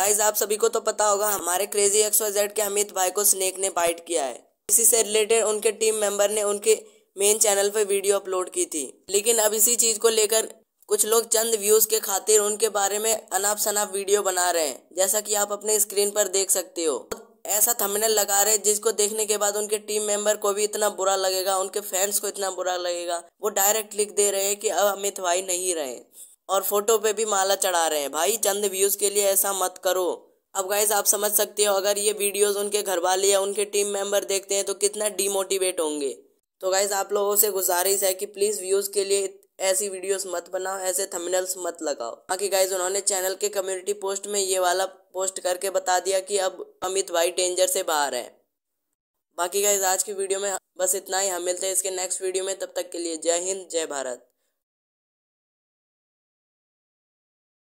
guys आप सभी को तो पता होगा हमारे क्रेजी एक्स वाई जेड के अमित भाई को स्नेक ने बाइट किया है इसी से रिलेटेड उनके टीम मेंबर ने उनके मेन चैनल पर वीडियो अपलोड की थी लेकिन अब इसी चीज को लेकर कुछ लोग चंद व्यूज के खातिर उनके बारे में अनाप शनाप वीडियो बना रहे हैं जैसा कि आप अपने स्क्रीन पर देख सकते हो ऐसा थंबनेल लगा रहे जिसको देखने के बाद उनके टीम मेंबर को भी इतना बुरा लगेगा उनके फैंस को इतना बुरा लगेगा वो डायरेक्ट लिख दे रहे हैं कि अब अमित भाई नहीं रहे और फोटो पे भी माला चढ़ा रहे हैं भाई चंद व्यूज़ के लिए ऐसा मत करो अब गाइज आप समझ सकते हो अगर ये वीडियोस उनके घर वाले या उनके टीम मेंबर देखते हैं तो कितना डीमोटिवेट होंगे तो गाइज आप लोगों से गुजारिश है कि प्लीज़ व्यूज़ के लिए ऐसी वीडियोस मत बनाओ ऐसे थंबनेल्स मत लगाओ बाकी गाइज उन्होंने चैनल के कम्युनिटी पोस्ट में ये वाला पोस्ट करके बता दिया कि अब अमित भाई डेंजर से बाहर है बाकी गाइज आज की वीडियो में बस इतना ही हम मिलते हैं इसके नेक्स्ट वीडियो में तब तक के लिए जय हिंद जय भारत